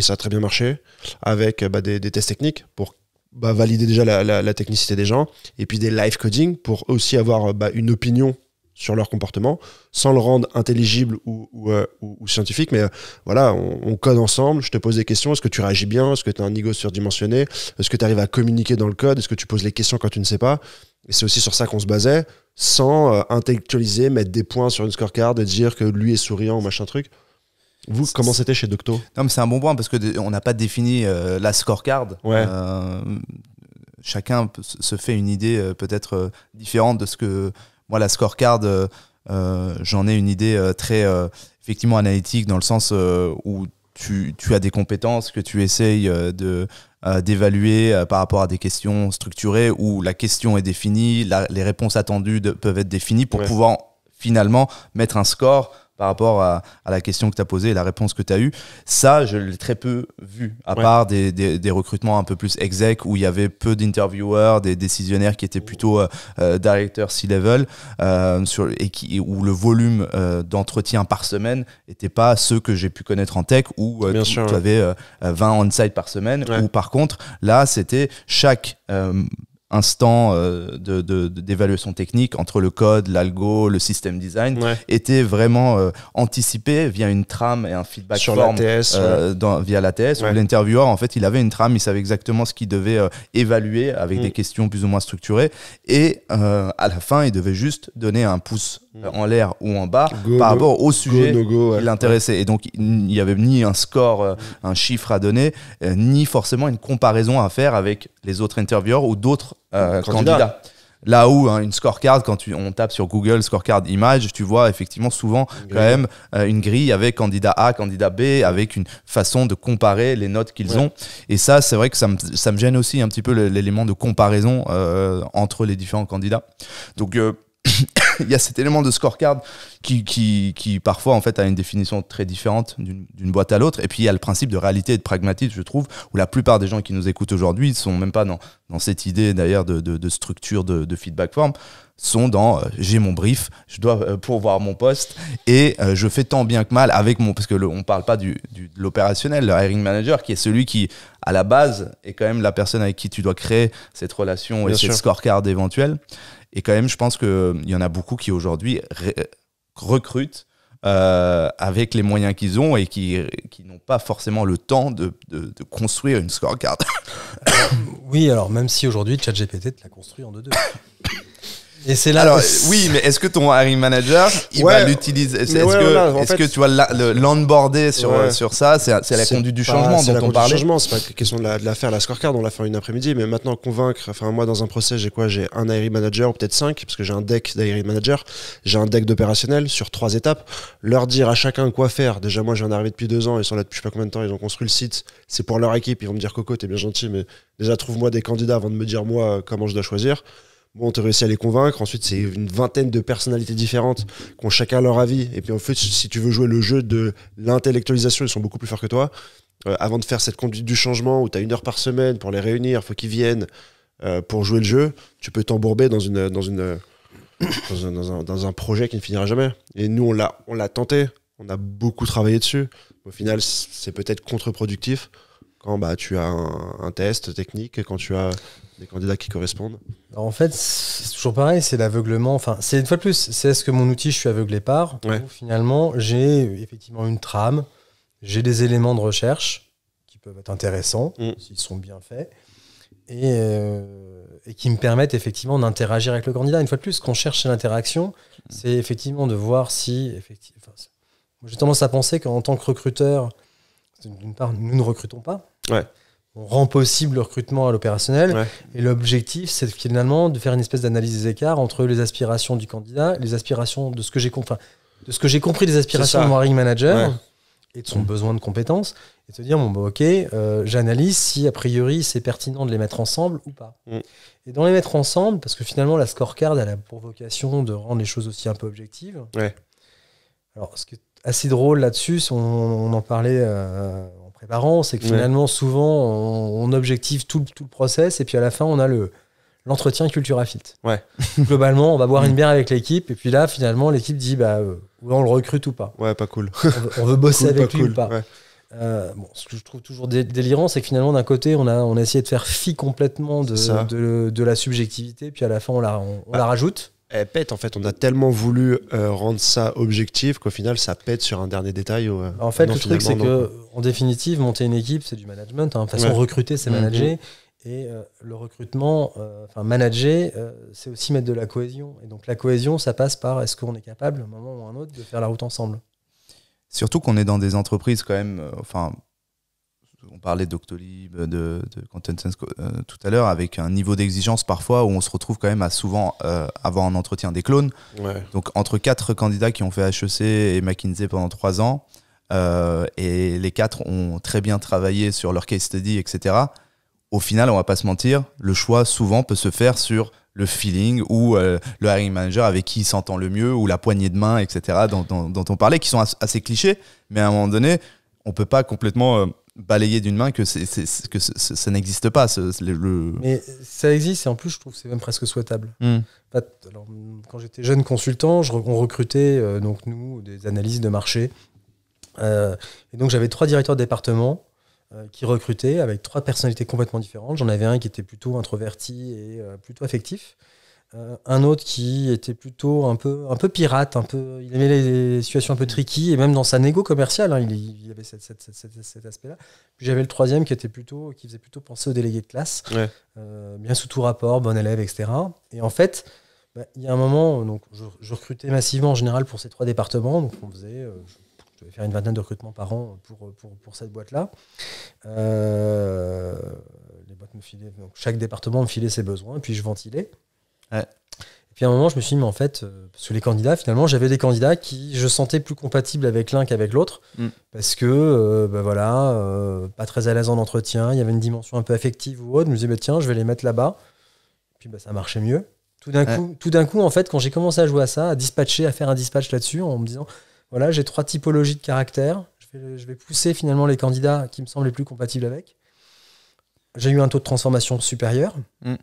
[SPEAKER 2] ça a très bien marché avec bah, des tests techniques pour bah, valider déjà la, technicité des gens, et puis des live coding pour aussi avoir euh, bah, une opinion sur leur comportement, sans le rendre intelligible ou, euh, scientifique. Mais euh, voilà, on, code ensemble, je te pose des questions, est-ce que tu réagis bien, est-ce que tu as un ego surdimensionné, est-ce que tu arrives à communiquer dans le code, est-ce que tu poses les questions quand tu ne sais pas. Et c'est aussi sur ça qu'on se basait, sans intellectualiser, mettre des points sur une scorecard et dire que lui est souriant ou machin truc. Vous, comment c'était chez Docto Non, mais c'est un bon point parce que on n'a pas défini
[SPEAKER 1] euh, la scorecard. Euh, chacun se fait une idée euh, peut-être différente de ce que moi la scorecard. J'en ai une idée très effectivement analytique dans le sens où tu, as des compétences que tu essayes de d'évaluer par rapport à des questions structurées où la question est définie, les réponses attendues peuvent être définies pour pouvoir finalement mettre un score par rapport à, la question que tu as posée et la réponse que tu as eue. Ça, je l'ai très peu vu, à part des, recrutements un peu plus exec où il y avait peu d'interviewers des décisionnaires qui étaient plutôt euh, euh, directeurs C-level euh, et qui, où le volume euh, d'entretiens par semaine n'était pas ceux que j'ai pu connaître en tech où tu, avais 20 on-site par semaine. Ou par contre, là, c'était chaque instant euh, d'évaluation technique entre le code, l'algo, le système design était vraiment euh, anticipé via une trame et un feedback sur form euh, via l'ATS l'intervieweur en fait il avait une trame, il savait exactement ce qu'il devait évaluer avec mm. des questions plus ou moins structurées et à la fin il devait juste donner un pouce euh, en l'air ou en bas par rapport au sujet qui l'intéressait. Et donc, il n'y avait ni un score, euh, un chiffre à donner, euh, ni forcément une comparaison à faire avec les autres intervieweurs ou d'autres candidats. Là où hein, une scorecard, quand tu, on tape sur Google scorecard image, tu vois effectivement souvent quand même une grille avec candidat A, candidat B, avec une façon de comparer les notes qu'ils ont. Et ça, c'est vrai que ça me, ça me, gêne aussi un petit peu l'élément de comparaison entre les différents candidats. Donc [coughs] il y a cet élément de scorecard qui, qui, parfois en fait a une définition très différente d'une boîte à l'autre. Et puis il y a le principe de réalité et de pragmatisme, je trouve, où la plupart des gens qui nous écoutent aujourd'hui ne sont même pas dans, cette idée d'ailleurs de, structure de feedback form sont dans euh, j'ai mon brief, je dois pour euh, pourvoir mon poste et euh, je fais tant bien que mal avec mon. Parce que ne parle pas du, de l'opérationnel, le hiring manager qui est celui qui, à la base, est quand même la personne avec qui tu dois créer cette relation et cette scorecard éventuelle. Et quand même, je pense qu'il y en a beaucoup qui aujourd'hui recrutent avec les moyens qu'ils ont et qui, qui n'ont pas forcément le temps de, de, de construire une
[SPEAKER 3] scorecard. [coughs] oui, alors même si aujourd'hui, ChatGPT te l'a construit en deux-deux. Et c'est là. Alors, oui, mais
[SPEAKER 1] est-ce que ton hiring manager, il va l'utiliser Est-ce que, tu vas l'onboarder sur, sur ça C'est la conduite du changement dont la on parlait. changement,
[SPEAKER 3] c'est pas
[SPEAKER 2] question de la, la, faire, la scorecard, on l'a fait une après-midi, mais maintenant convaincre. Enfin, moi, dans un procès, j'ai quoi J'ai un hiring manager, ou peut-être cinq, parce que j'ai un deck d'hiring manager, j'ai un deck d'opérationnel sur trois étapes. Leur dire à chacun quoi faire. Déjà, moi, j'ai un arrivé depuis deux ans, ils sont là depuis pas combien de temps, ils ont construit le site, c'est pour leur équipe, ils vont me dire Coco, t'es bien gentil, mais déjà, trouve-moi des candidats avant de me dire moi euh, comment je dois choisir. Bon, tu réussi à les convaincre. Ensuite, c'est une vingtaine de personnalités différentes qui ont chacun leur avis. Et puis, en fait, si tu veux jouer le jeu de l'intellectualisation, ils sont beaucoup plus forts que toi. Euh, avant de faire cette conduite du changement où tu as une heure par semaine pour les réunir, faut qu'ils viennent euh, pour jouer le jeu, tu peux t'embourber dans une, dans une, [coughs] un, projet qui ne finira jamais. Et nous, on l'a, on l'a tenté. On a beaucoup travaillé dessus. Au final, c'est peut-être contre-productif quand bah, tu as un, un test technique, quand tu as des candidats qui correspondent
[SPEAKER 3] en fait, c'est toujours pareil, c'est l'aveuglement. Enfin, c'est une fois de plus, c'est ce que mon outil, je suis aveuglé par Finalement, j'ai effectivement une trame, j'ai des éléments de recherche qui peuvent être intéressants mm. s'ils sont bien faits euh, et, qui me permettent effectivement d'interagir avec le candidat. Une fois de plus, ce qu'on cherche l'interaction, c'est effectivement de voir si. Effectivement, j'ai tendance à penser qu'en tant que recruteur, d'une part, nous ne recrutons pas. Ouais rend possible le recrutement à l'opérationnel. Et l'objectif, c'est finalement de faire une espèce d'analyse des écarts entre les aspirations du candidat, les aspirations de ce que j'ai compris, de ce que j'ai compris des aspirations mon hiring manager et de son besoin de compétences, et se dire bon bah, ok, euh, j'analyse si a priori c'est pertinent de les mettre ensemble ou pas. Mm. Et dans les mettre ensemble, parce que finalement la scorecard a la vocation de rendre les choses aussi un peu objectives. Alors ce qui est assez drôle là-dessus, on, on, en parlait. Euh, préparant, c'est que finalement, souvent, on, on, objective tout, le process et puis à la fin, on a le, l'entretien culture Fit. Ouais. [laughs] Globalement, on va boire mm. une bière avec l'équipe, et puis là, finalement, l'équipe dit bah, euh, on le recrute ou pas. Ouais, pas cool. On veut, bosser avec lui ou pas. Euh, bon, ce que je trouve toujours délirant, c'est que finalement, d'un côté, on a, on a essayé de faire fi complètement de, de, la subjectivité, puis à la fin, on on, la
[SPEAKER 2] bah. rajoute elle pète en fait. On a tellement voulu euh, rendre ça objectif qu'au final ça pète sur un dernier détail. Euh, en fait, le truc c'est qu'en
[SPEAKER 3] définitive, monter une équipe c'est du management. De hein. toute façon, recruter c'est mhm. manager. Et euh, le recrutement, enfin manager, c'est aussi mettre de la cohésion. Et donc la cohésion, ça passe par est-ce qu'on est capable, à un moment ou un autre, de faire la route ensemble.
[SPEAKER 1] Surtout qu'on est dans des entreprises quand même, enfin on parlait d'Octolib, de, de Content euh, tout à l'heure, avec un niveau d'exigence parfois où on se retrouve quand même à souvent avant euh, avoir un entretien des clones. Donc entre quatre candidats qui ont fait HEC et McKinsey pendant trois ans, euh, et les quatre ont très bien travaillé sur leur case study, etc. Au final, on va pas se mentir, le choix souvent peut se faire sur le feeling ou le hiring manager avec qui il s'entend le mieux ou la poignée de main, etc., dont, on parlait, qui sont assez clichés, mais à un moment donné, on peut pas complètement balayer d'une main que, c'est, ça n'existe pas.
[SPEAKER 3] Mais ça existe et en plus, je trouve que c'est même presque souhaitable. Hmm. quand j'étais jeune consultant, je, on recrutait euh, donc nous des analyses de marché. Euh, et donc j'avais trois directeurs de département euh, qui recrutaient avec trois personnalités complètement différentes. J'en avais un qui était plutôt introverti et plutôt affectif. Euh, un autre qui était plutôt un peu, un peu pirate, un peu, il aimait les situations un peu tricky, et même dans sa négo commercial hein, il, avait cet aspect-là. Puis j'avais le troisième qui, était plutôt, qui faisait plutôt penser aux délégués de classe, euh, bien sous tout rapport, bon élève, etc. Et en fait, bah, il y a un moment, donc, je, recrutais massivement en général pour ces trois départements, donc on faisait... Euh, je, faire une vingtaine de recrutements par an pour, pour, pour cette boîte-là. les boîtes me filaient, chaque département me filait ses besoins, puis je ventilais. Et puis à un moment, je me suis dit, mais en fait, sous euh, les candidats, finalement, j'avais des candidats qui je sentais plus compatibles avec l'un qu'avec l'autre, mm. parce que, euh, bah voilà, euh, pas très à l'aise en entretien, il y avait une dimension un peu affective ou autre. Je me disais, bah, tiens, je vais les mettre là-bas. Puis bah, ça marchait mieux. Tout d'un coup, tout d'un coup, en fait, quand j'ai commencé à jouer à ça, à dispatcher, à faire un dispatch là-dessus, en me disant, voilà, j'ai trois typologies de caractères. Je vais, je vais pousser finalement les candidats qui me semblent les plus compatibles avec j'ai eu un taux de transformation supérieur. Mm.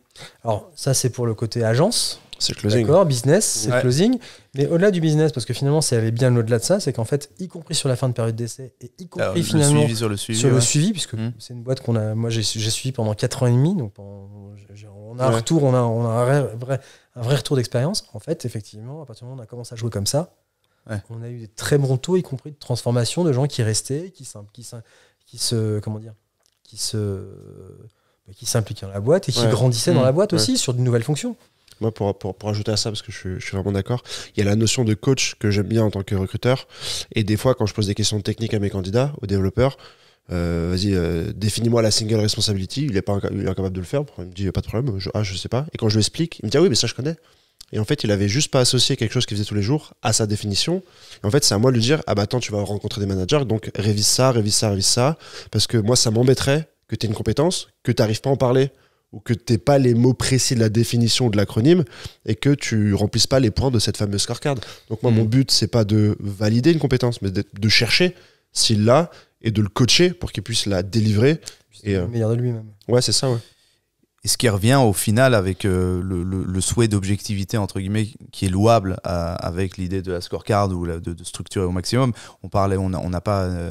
[SPEAKER 3] Alors, ça, c'est pour le côté agence. C'est closing. D'accord, business, c'est closing. Mais au-delà du business, parce que finalement, c'est avait bien au-delà de ça, c'est qu'en fait, y compris sur la fin de période d'essai, et y compris finalement sur le suivi, puisque mm. c'est une boîte qu'on a. Moi, j'ai suivi pendant 4 ans et demi, donc on, a un retour, on a, un, vrai, un vrai retour d'expérience. En fait, effectivement, à partir du moment où on a commencé à jouer comme ça, on a eu des très bons taux, y compris de transformation de gens qui restaient, qui se. Comment dire qui se bah, qui s'impliquaient dans la boîte et qui grandissait dans mmh. la boîte aussi sur de nouvelles fonctions. Moi,
[SPEAKER 2] pour, pour, pour, ajouter à ça, parce que je, suis vraiment d'accord, il y a la notion de coach que j'aime bien en tant que recruteur. Et des fois, quand je pose des questions techniques à mes candidats, aux développeurs, euh, vas-y, euh, définis-moi la single responsibility. Il est pas il est incapable de le faire. Il me dit, pas de problème. Je, ah, je sais pas. Et quand je lui explique, il me dit, ah oui, mais ça, je connais. Et en fait, il avait juste pas associé quelque chose qu'il faisait tous les jours à sa définition. Et en fait, c'est à moi de lui dire Ah bah attends, tu vas rencontrer des managers, donc révise ça, révise ça, révise ça. Parce que moi, ça m'embêterait que tu aies une compétence, que tu n'arrives pas à en parler, ou que tu pas les mots précis de la définition ou de l'acronyme, et que tu remplisses pas les points de cette fameuse scorecard. Donc, moi, mon mm. but, c'est pas de valider une compétence, mais de, chercher s'il l'a et de le coacher pour qu'il puisse la délivrer. Et le euh, meilleur de lui-même. Ouais, c'est ça, ouais. Et ce qui revient au final avec euh, le, souhait d'objectivité,
[SPEAKER 1] entre guillemets, qui est louable avec l'idée de la scorecard ou de, structurer au maximum. On on n'a pas euh,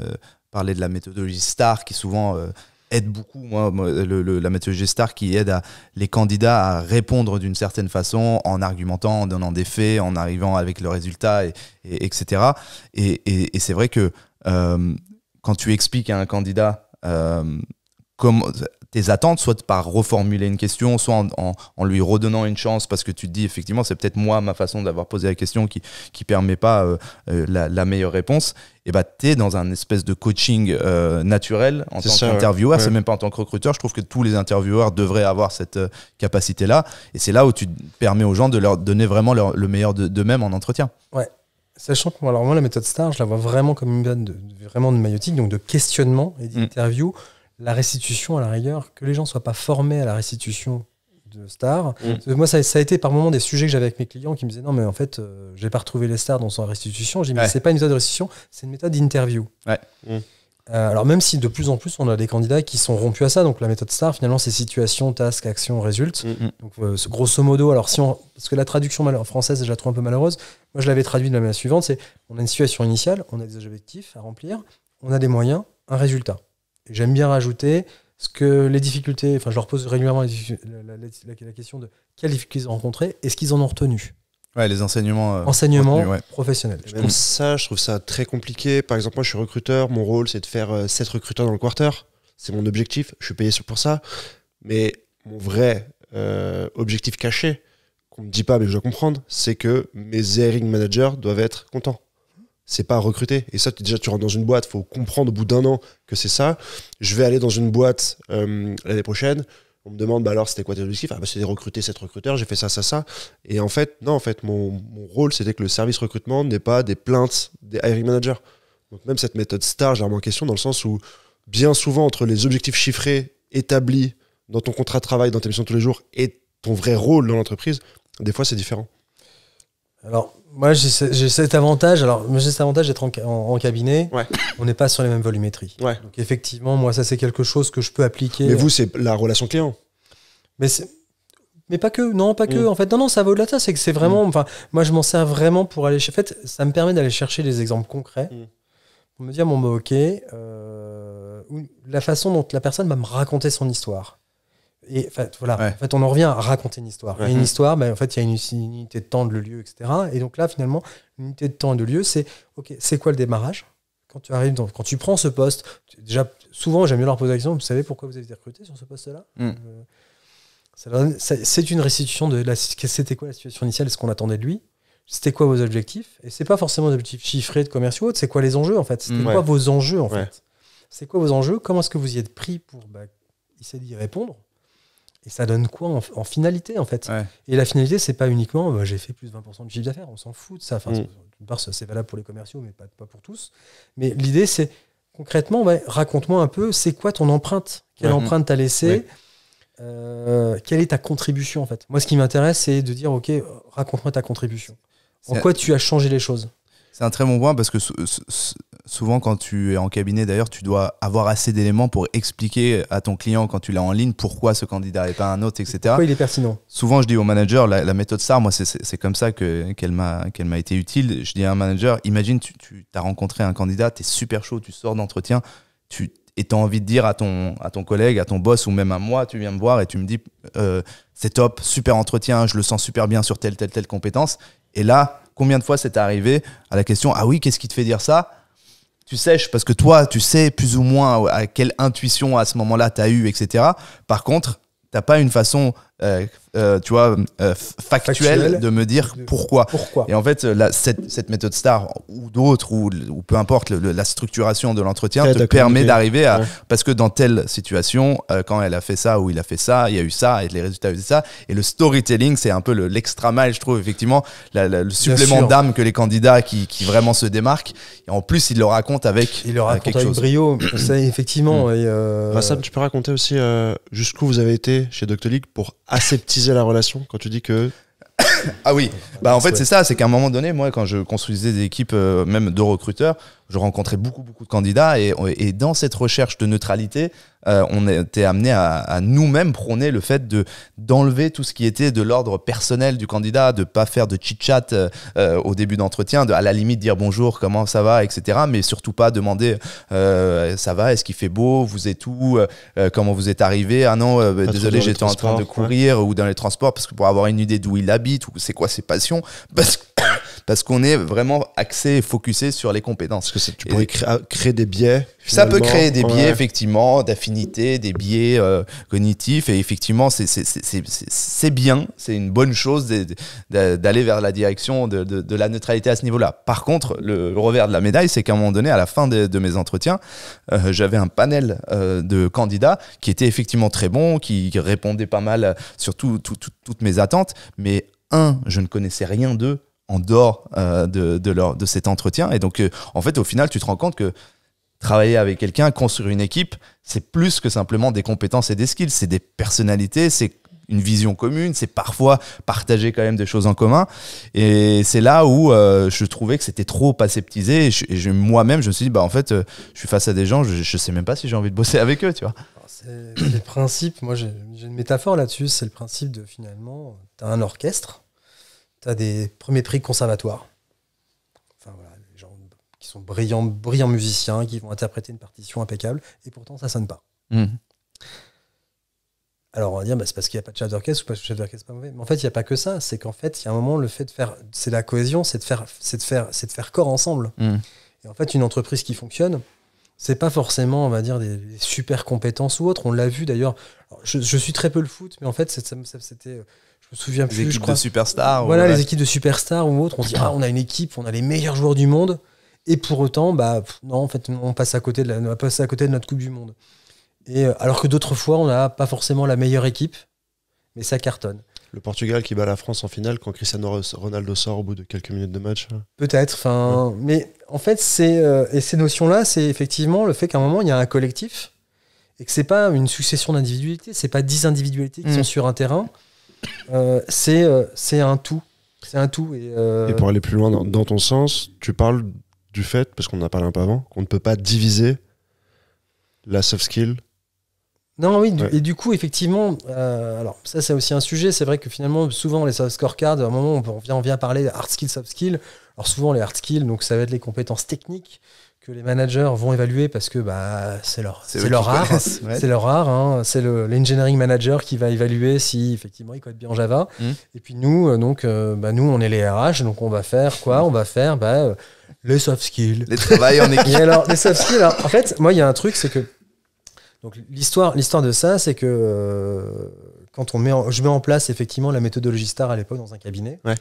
[SPEAKER 1] parlé de la méthodologie STAR qui souvent euh, aide beaucoup, moi, la méthodologie STAR qui aide à, les candidats à répondre d'une certaine façon en argumentant, en donnant des faits, en arrivant avec le résultat, etc. Et, c'est vrai que quand tu expliques à un candidat comment, tes attentes, soit par reformuler une question, soit en, lui redonnant une chance parce que tu te dis effectivement c'est peut-être moi ma façon d'avoir posé la question qui qui permet pas euh, euh, la, meilleure réponse. Et bah es dans un espèce de coaching euh, naturel en tant qu'intervieweur, c'est même pas en tant que recruteur. Je trouve que tous les intervieweurs devraient avoir cette capacité là, et c'est là où tu permets aux gens de leur donner vraiment le meilleur d'eux-mêmes en entretien.
[SPEAKER 3] Ouais. Sachant que moi, alors moi, la méthode STAR, je la vois vraiment comme une vraiment de maïotique, donc de questionnement et mm. d'interview la restitution à la rigueur, que les gens ne soient pas formés à la restitution de stars. Mm. Moi, ça, a été par moments des sujets que j'avais avec mes clients qui me disaient non, mais en fait, euh, j'ai pas retrouvé les stars dans son restitution. J'ai dit, mais c'est pas une méthode de restitution, c'est une méthode d'interview. Mm. Euh, alors même si de plus en plus on a des candidats qui sont rompus à ça, donc la méthode STAR finalement c'est situation, task, action, résulte. Mm, donc euh, grosso modo, alors si on, parce que la traduction française je la trouve un peu malheureuse, moi je l'avais traduit de la manière suivante, c'est on a une situation initiale, on a des objectifs à remplir, on a des moyens, un résultat j'aime bien rajouter ce que les difficultés, enfin je leur pose régulièrement la, question de quelles difficultés ils ont rencontrées et ce qu'ils en ont retenu. Ouais, les enseignements, euh, enseignements professionnels. Je
[SPEAKER 2] ça, je trouve ça très compliqué. Par exemple, moi je suis recruteur, mon rôle c'est de faire euh, sept 7 recruteurs dans le quarter. C'est mon objectif, je suis payé pour ça. Mais mon vrai euh, objectif caché, qu'on ne me dit pas mais que je dois comprendre, c'est que mes hiring managers doivent être contents c'est pas recruter. Et ça, déjà, tu rentres dans une boîte, faut comprendre au bout d'un an que c'est ça. Je vais aller dans une boîte euh, l'année prochaine. On me demande, bah alors, c'était quoi tes objectifs Ah, bah, c'était recruter cette recruteur, j'ai fait ça, ça, ça. Et en fait, non, en fait, mon, rôle, c'était que le service recrutement n'est pas des plaintes des hiring managers. Donc, même cette méthode STAR, j'ai en question dans le sens où, bien souvent, entre les objectifs chiffrés établis dans ton contrat de travail, dans tes missions tous les jours et ton vrai rôle dans l'entreprise, des fois, c'est
[SPEAKER 3] différent. Alors, moi, j'ai cet avantage. Alors, j'ai cet avantage d'être en, en, cabinet. On n'est pas sur les mêmes volumétries. Donc, effectivement, moi, ça, c'est quelque chose que je peux appliquer. Mais euh, vous, c'est
[SPEAKER 2] la relation client.
[SPEAKER 3] Mais mais pas que, non, pas que. Mm. En fait, non, non, ça va au-delà de ça. C'est que c'est vraiment. Mm. Enfin, moi, je m'en sers vraiment pour aller. En fait, ça me permet d'aller chercher des exemples concrets. Mm. Pour me dire, bon, bah, ok, euh, la façon dont la personne va me raconter son histoire. Et fait, voilà. En fait, on en revient à raconter une histoire. Et une histoire, ben, en fait, il y a une, unité de temps, de lieu, etc. Et donc là, finalement, l'unité de temps et de lieu, c'est ok, c'est quoi le démarrage Quand tu arrives, quand tu prends ce poste, déjà, souvent, j'aime bien leur poser la question. Vous savez pourquoi vous avez été recruté sur ce poste-là mm. euh, C'est une restitution de la. C'était quoi la situation initiale, ce qu'on attendait de lui C'était quoi vos objectifs Et c'est pas forcément des objectifs chiffrés de commerciaux. C'est quoi les enjeux en fait C'était mm. quoi vos enjeux en fait C'est quoi vos enjeux Comment est-ce que vous y êtes pris pour bah, essayer d'y répondre et ça donne quoi en, finalité, en fait Et la finalité, c'est pas uniquement bah, j'ai fait plus de 20% de chiffre d'affaires, on s'en fout de ça. Mm. D'une part, c'est valable pour les commerciaux, mais pas, pour tous. Mais l'idée, c'est concrètement, raconte-moi un peu, c'est quoi ton empreinte Quelle mhm. empreinte t'as laissée euh, Quelle est ta contribution, en fait Moi, ce qui m'intéresse, c'est de dire ok, raconte-moi ta contribution. En quoi tu as changé les choses
[SPEAKER 1] c'est un très bon point parce que souvent quand tu es en cabinet d'ailleurs, tu dois avoir assez d'éléments pour expliquer à ton client quand tu l'as en ligne pourquoi ce candidat est pas un autre, etc. Pourquoi il est pertinent Souvent je dis au manager, la, méthode SAR, moi c'est comme ça qu'elle m'a qu'elle m'a été utile. Je dis à un manager, imagine tu, as rencontré un candidat, tu es super chaud, tu sors d'entretien, tu et tu as envie de dire à ton, à ton collègue, à ton boss ou même à moi, tu viens me voir et tu me dis euh, c'est top, super entretien, je le sens super bien sur telle, telle, telle compétence. Et là, Combien de fois c'est arrivé à la question Ah oui, qu'est-ce qui te fait dire ça tu sèches parce que toi, tu sais plus ou moins à quelle intuition à ce moment-là tu as eu, etc. Par contre, t'as pas une façon euh, euh, tu vois, euh, factuel, de me dire pourquoi. Et en fait, cette, méthode STAR ou d'autres, ou, peu importe, la structuration de l'entretien te permet d'arriver à. Parce que dans telle situation, quand elle a fait ça ou il a fait ça, il y a eu ça, et les résultats eu ça. Et le storytelling, c'est un peu l'extra mal je trouve, effectivement, le supplément d'âme que les candidats qui, vraiment se démarquent. Et en plus, ils le racontent avec. quelque chose.
[SPEAKER 3] brio, ça, [clears throat] effectivement. Mm. Et, tu peux raconter aussi
[SPEAKER 2] jusqu'où vous avez été chez Doctolib pour aseptiser la relation quand tu dis que
[SPEAKER 1] ah oui, bah en fait c'est ça, c'est qu'à un moment donné, moi quand je construisais des équipes, euh, même de recruteurs, je rencontrais beaucoup beaucoup de candidats et, dans cette recherche de neutralité, euh, on était amené à, nous-mêmes prôner le fait de d'enlever tout ce qui était de l'ordre personnel du candidat, de pas faire de chit chat euh, au début d'entretien, de à la limite dire bonjour, comment ça va, etc. Mais surtout pas demander ça va, est-ce qu'il fait beau, vous êtes où, comment vous êtes arrivé, ah non, désolé j'étais en train de courir ou dans les transports parce que pour avoir une idée d'où il habite c'est quoi ces passions Parce, [coughs] parce qu'on est vraiment axé et focusé sur les compétences. tu
[SPEAKER 2] pourrais créer, des biais. Ça peut créer des biais,
[SPEAKER 1] effectivement, d'affinité, des biais euh, cognitifs. Et effectivement, c'est bien, c'est une bonne chose d'aller vers la direction de, de, la neutralité à ce niveau-là. Par contre, le revers de la médaille, c'est qu'à un moment donné, à la fin de, de mes entretiens, euh, j'avais un panel euh, de candidats qui étaient effectivement très bons qui répondaient pas mal sur toutes mes attentes, mais un, je ne connaissais rien d'eux en dehors euh, de, de, leur, de cet entretien. Et donc, euh, en fait, au final, tu te rends compte que travailler avec quelqu'un, construire une équipe, c'est plus que simplement des compétences et des skills, c'est des personnalités, c'est une vision commune, c'est parfois partager quand même des choses en commun. Et c'est là où euh, je trouvais que c'était trop aseptisé. Et, je, moi-même, je me suis dit, bah, en fait, je suis face à des gens, je ne sais même pas si j'ai envie de bosser [laughs] avec eux, tu vois.
[SPEAKER 3] C'est le principe, moi j'ai une métaphore là-dessus, c'est le principe de finalement, tu as un orchestre, des premiers prix conservatoires. Enfin voilà, des gens qui sont brillants, brillants musiciens, qui vont interpréter une partition impeccable, et pourtant ça sonne pas. Mhm. Alors on va dire, bah, c'est parce qu'il n'y a pas de chef d'orchestre ou pas de chef d'orchestre, pas mauvais. Mais en fait, il n'y a pas que ça. C'est qu'en fait, il y a un moment, le fait de faire, c'est la cohésion, c'est de faire, c'est de faire, c'est de faire corps ensemble. Mhm. Et en fait, une entreprise qui fonctionne, c'est pas forcément, on va dire, des, super compétences ou autres. On l'a vu d'ailleurs. je, suis très peu le foot, mais en fait, c'était euh, je me souviens plus. équipes de superstars. Voilà, les équipes de superstars ou autres. On dit, ah. ah, on a une équipe, on a les meilleurs joueurs du monde. Et pour autant, bah, non, en fait, on passe à côté de, à côté de notre Coupe du Monde. Et, euh, alors que d'autres fois, on n'a pas forcément la meilleure équipe, mais ça cartonne.
[SPEAKER 2] Le Portugal qui bat la France en finale quand Cristiano Ronaldo sort au bout de quelques minutes de match.
[SPEAKER 3] Peut-être. mais en fait, euh, et ces notions-là, c'est effectivement le fait qu'à un moment il y a un collectif et que c'est pas une succession d'individualités, c'est pas dix individualités qui mm. sont sur un terrain. Euh, euh, c'est un tout. C'est un tout. Et, euh, pour aller
[SPEAKER 2] plus loin dans, ton sens, tu parles du fait, parce qu'on en a parlé un peu avant, qu'on ne peut pas diviser la soft skill
[SPEAKER 3] non, oui, et du coup, effectivement, alors ça, c'est aussi un sujet. C'est vrai que finalement, souvent, les soft scorecards, à un moment, on vient, on vient parler hard skill, soft skill. Alors, souvent, les hard skills, donc ça va être les compétences techniques que les managers vont évaluer parce que bah, c'est leur, leur, art. C'est leur art. Hein. C'est l'engineering manager qui va évaluer si effectivement il code bien en Java. Mmh. Et puis nous, euh, donc, euh, bah, nous, on est les RH, donc on va faire quoi On va faire bah, euh, les soft skills. Les travails en [laughs] équipe. alors, les soft skills, en fait, moi, il y a un truc, c'est que. Donc, l'histoire, l'histoire de ça, c'est que quand on met je mets en place effectivement la méthodologie STAR à l'époque dans un cabinet, en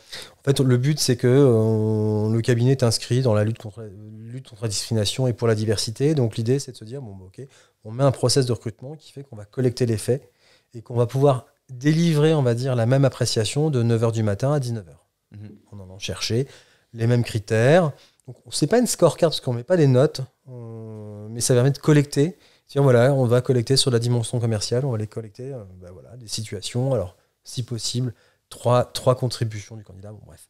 [SPEAKER 3] fait, le but, c'est que euh, le cabinet est inscrit dans la lutte contre, la, lutte contre la discrimination et pour la diversité. Donc, l'idée, c'est de se dire, bon, bah, ok, on met un process de recrutement qui fait qu'on va collecter les faits et qu'on va pouvoir délivrer, on va dire, la même appréciation de 9h du matin à 19h. On mm-hmm. en a cherché les mêmes critères. Donc, c'est pas une scorecard parce qu'on met pas des notes, mais ça permet de collecter Tiens, voilà, on va collecter sur la dimension commerciale, on va les collecter, euh, bah voilà, des situations. Alors, si possible, trois, trois contributions du candidat, bon, bref.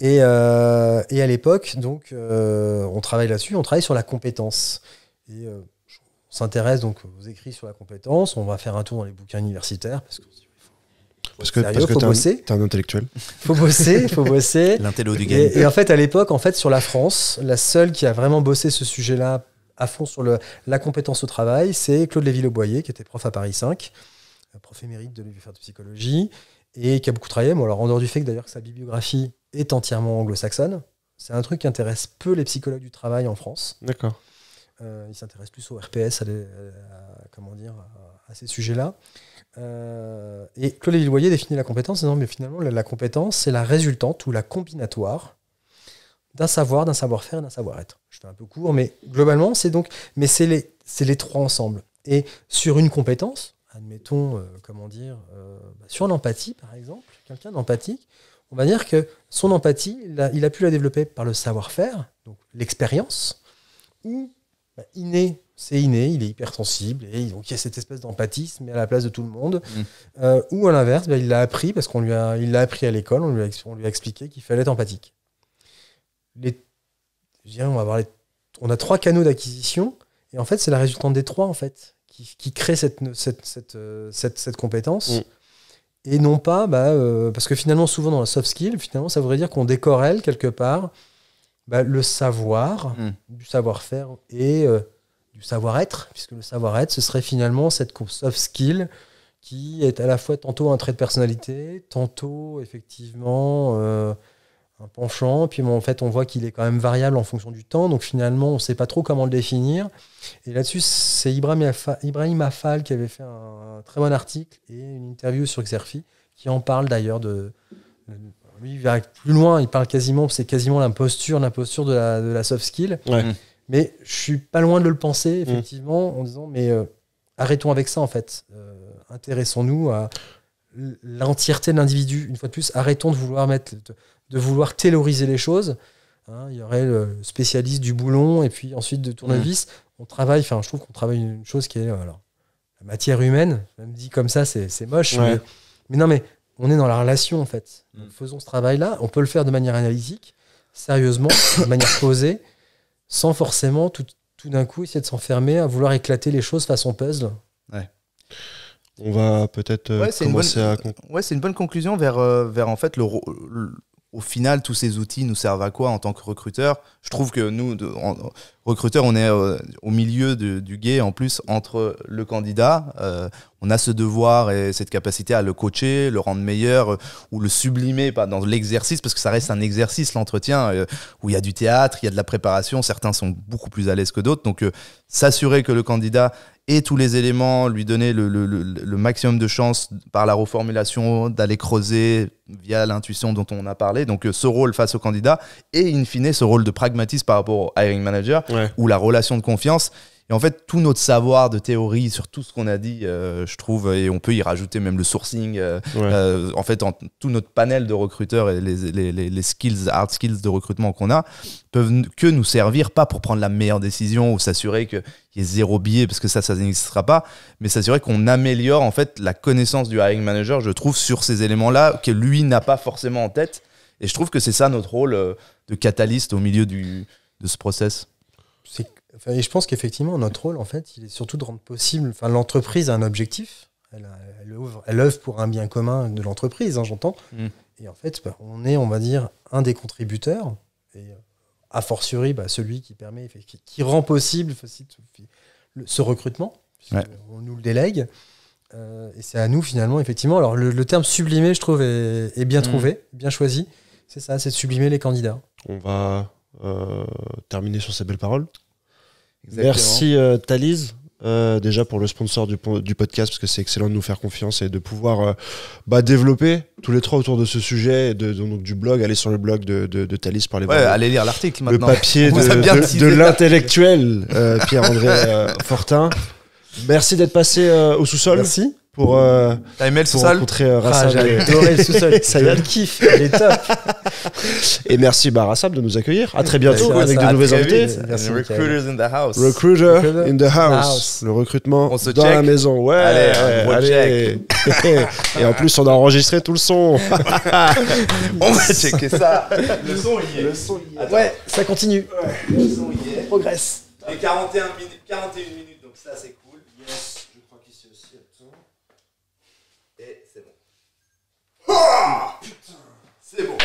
[SPEAKER 3] Et, euh, et à l'époque, donc, euh, on travaille là-dessus, on travaille sur la compétence. Et on s'intéresse donc aux écrits sur la compétence, on va faire un tour dans les bouquins universitaires, parce que parce que, un,
[SPEAKER 2] intellectuel. [laughs] Faut bosser, faut bosser. L'intello du game. Et, et, en fait,
[SPEAKER 3] à l'époque, en fait, sur la France, la seule qui a vraiment bossé ce sujet-là à fond sur le, la compétence au travail, c'est Claude léville Boyer, qui était prof à Paris 5, euh, prof émérite de l'UFR de psychologie, et qui a beaucoup travaillé. alors, en dehors du fait que d'ailleurs sa bibliographie est entièrement anglo-saxonne, c'est un truc qui intéresse peu les psychologues du travail en France. D'accord. Euh, ils s'intéressent plus au RPS, à, comment dire, à, ces sujets-là. Euh, et Claude Lévy-Loyer définit la compétence Non, mais finalement, la compétence, c'est la résultante ou la combinatoire d'un savoir, d'un savoir-faire d'un savoir-être. Je fais un peu court, mais globalement, c'est donc, mais c'est les, trois ensemble. Et sur une compétence, admettons, euh, comment dire, euh, bah, sur l'empathie, par exemple, quelqu'un d'empathique, on va dire que son empathie, il a, pu la développer par le savoir-faire, donc l'expérience, ou bah, inné, c'est inné, il est hypersensible, et donc il y a cette espèce d'empathie, mais à la place de tout le monde, mm. euh, ou à l'inverse, bah, il l'a appris parce qu'on lui a, il l'a appris à l'école, on lui a expliqué qu'il fallait être empathique on a trois canaux d'acquisition, et en fait, c'est la résultante des trois, en fait, qui, crée euh, cette, cette, compétence. Mm. Et non pas, bah, euh, parce que finalement, souvent dans la soft skill, finalement, ça voudrait dire qu'on décorelle quelque part bah, le savoir, mm. du savoir-faire et euh, du savoir-être, puisque le savoir-être, ce serait finalement cette soft skill qui est à la fois tantôt un trait de personnalité, tantôt effectivement un penchant, puis en fait on voit qu'il est quand même variable en fonction du temps, donc finalement on ne sait pas trop comment le définir. Et là-dessus, c'est Ibrahim Afal qui avait fait un, très bon article et une interview sur Xerfi qui en parle d'ailleurs de, lui il va plus loin, il parle quasiment, c'est quasiment l'imposture, l'imposture de la, soft skill. Mm. Mais je suis pas loin de le penser, mm. effectivement, en disant, mais euh, arrêtons avec ça, en fait. Euh, intéressons-nous à l'entièreté de l'individu, une fois de plus, arrêtons de vouloir mettre de vouloir théoriser les choses. Hein, il y aurait le spécialiste du boulon et puis ensuite de tournevis. Mmh. On travaille, enfin, je trouve qu'on travaille une chose qui est euh, alors, la matière humaine. me dit comme ça, c'est moche. Mais, non, mais on est dans la relation en fait. Mmh. Faisons ce travail-là. On peut le faire de manière analytique, sérieusement, [coughs] de manière posée, sans forcément tout, d'un coup essayer de s'enfermer à vouloir éclater les choses façon puzzle.
[SPEAKER 1] Ouais.
[SPEAKER 2] On va peut-être euh, commencer à.
[SPEAKER 1] Ouais, c'est une bonne conclusion vers, euh, vers en fait le au final, tous ces outils nous servent à quoi en tant que recruteur Je trouve que nous, recruteurs, on est euh, au milieu du guet, en plus, entre le candidat. Euh, on a ce devoir et cette capacité à le coacher, le rendre meilleur euh, ou le sublimer pas dans l'exercice, parce que ça reste un exercice, l'entretien, où il y a du théâtre, il y a de la préparation. Certains sont beaucoup plus à l'aise que d'autres. Donc, s'assurer que le candidat et tous les éléments, lui donner le, maximum de chances par la reformulation, d'aller creuser via l'intuition dont on a parlé. Donc euh, ce rôle face au candidat et in fine ce rôle de pragmatisme par rapport au hiring manager ou la relation de confiance et en fait, tout notre savoir de théorie sur tout ce qu'on a dit, euh, je trouve, et on peut y rajouter même le sourcing, euh, euh, en fait, en, tout notre panel de recruteurs et les, les, les, skills, hard skills de recrutement qu'on a, peuvent que nous servir, pas pour prendre la meilleure décision ou s'assurer qu'il y ait zéro billet, parce que ça, ça n'existera pas, mais s'assurer qu'on améliore, en fait, la connaissance du hiring manager, je trouve, sur ces éléments-là, que lui n'a pas forcément en tête. Et je trouve que c'est ça notre rôle de catalyste au milieu du, de ce process.
[SPEAKER 3] Enfin, je pense qu'effectivement, notre rôle, en fait, il est surtout de rendre possible. Enfin, l'entreprise a un objectif. Elle, œuvre pour un bien commun de l'entreprise, hein, j'entends. Mm. Et en fait, bah, on est, on va dire, un des contributeurs. Et euh, a fortiori, bah, celui qui permet, qui, rend possible ce recrutement. On nous le délègue. Euh, et c'est à nous, finalement, effectivement. Alors, le, terme sublimer, je trouve, est, bien mm. trouvé, bien choisi. C'est ça, c'est de sublimer les candidats.
[SPEAKER 2] On va euh, terminer sur ces belles paroles. Merci euh, Thalys. Euh, déjà pour le sponsor du, du podcast, parce que c'est excellent de nous faire confiance et de pouvoir euh, bah, développer tous les trois autour de ce sujet, de, donc, du blog, aller sur le blog de, de, de Thalys pour aller ouais, allez lire l'article maintenant. Le papier [laughs] de, l'intellectuel euh, Pierre-André Fortin. Merci d'être passé au sous-sol. Merci pour. Euh, T'as aimé le sous-sol euh, ah, J'ai adoré le sous [laughs]
[SPEAKER 3] kiffe, elle est top.
[SPEAKER 2] [laughs] Et merci bah, Rassab de nous accueillir. À très bientôt avec de nouveaux ah, invités. Merci, recruiters
[SPEAKER 1] in the house. Recruiter, in the house.
[SPEAKER 2] Le recrutement dans la maison. Ouais, allez. [laughs] Et en plus, on a enregistré tout le son. on va checker ça. Le son, il est. Le son, y est. Ouais, ça continue. le
[SPEAKER 1] son, il est. On progresse. Et 41 minutes, 41 minutes, donc ça, c'est cool. Ah Putain, c'est bon.